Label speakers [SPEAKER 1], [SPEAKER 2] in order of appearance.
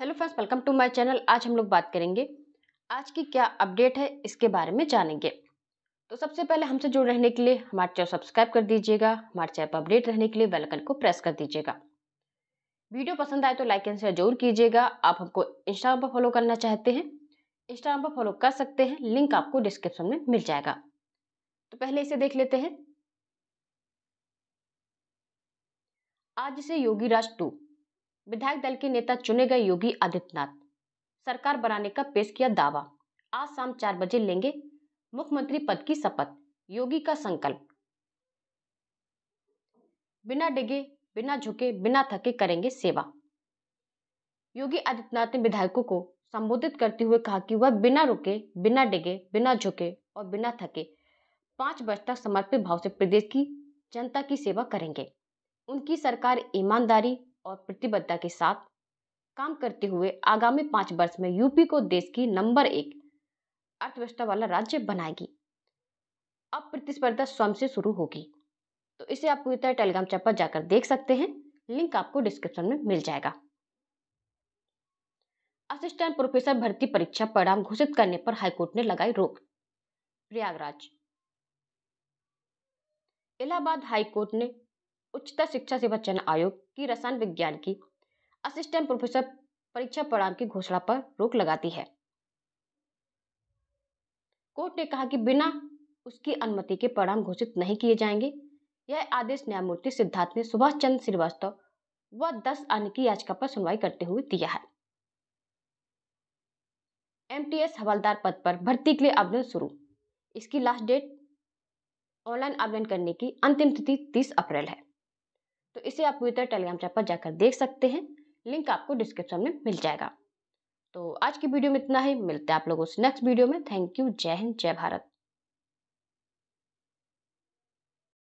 [SPEAKER 1] hello friends welcome to my channel आज हम लोग बात करेंगे आज की क्या अपडेट है इसके बारे में जानेंगे तो सबसे पहले हमसे जुड़ रहने के लिए हमारे चैनल सब्सक्राइब कर दीजिएगा हमारे चैनल पर अपडेट रहने के लिए बेलकन को प्रेस कर दीजिएगा वीडियो पसंद आए तो लाइक एंड शेयर जरूर कीजिएगा आप हमको इंस्टाग्राम पर फॉलो करना चाहते हैं इंस्टाग्राम पर फॉलो कर सकते हैं लिंक आपको डिस्क्रिप्शन में मिल जाएगा तो पहले इसे देख लेते हैं आज से योगी राज टू विधायक दल के नेता चुने गए योगी आदित्यनाथ सरकार बनाने का पेश किया दावा आज शाम चार बजे लेंगे मुख्यमंत्री पद की शपथ योगी का संकल्प बिना डिगे बिना झुके बिना थके करेंगे सेवा योगी आदित्यनाथ ने विधायकों को संबोधित करते हुए कहा कि वह बिना रुके बिना डिगे बिना झुके और बिना थके पांच वर्ष तक समर्पित भाव से प्रदेश की जनता की सेवा करेंगे उनकी सरकार ईमानदारी और प्रतिबद्धता के साथ काम करते हुए आगामी पांच वर्ष में यूपी को देश की नंबर एक अर्थव्यवस्था वाला राज्य बनाएगी अब प्रतिस्पर्धा स्वयं से शुरू होगी तो इसे आप पूरी तरह टेलीग्राम चैट पर जाकर देख सकते हैं लिंक आपको डिस्क्रिप्शन में मिल जाएगा असिस्टेंट प्रोफेसर भर्ती परीक्षा परिणाम घोषित करने पर हाईकोर्ट ने लगाई रोक प्रयागराज इलाहाबाद हाईकोर्ट ने उच्चतर शिक्षा सेवा चयन आयोग की रसायन विज्ञान की असिस्टेंट प्रोफेसर परीक्षा परिणाम की घोषणा पर रोक लगाती है कोर्ट ने कहा कि बिना उसकी अनुमति के परिणाम घोषित नहीं किए जाएंगे यह आदेश न्यायमूर्ति सिद्धार्थ ने सुभाष चंद्र श्रीवास्तव व दस अन्य की याचिका पर सुनवाई करते हुए दिया है एमटीएस हवलदार पद पर भर्ती के लिए आवेदन शुरू इसकी लास्ट डेट ऑनलाइन आवेदन करने की अंतिम तिथि 30 अप्रैल है तो इसे आप ट्विटर टेलीग्राम चैनल पर जाकर देख सकते हैं लिंक आपको डिस्क्रिप्शन में मिल जाएगा तो आज की वीडियो में इतना ही मिलते हैं आप लोगों से नेक्स्ट वीडियो में थैंक यू जय हिंद जय भारत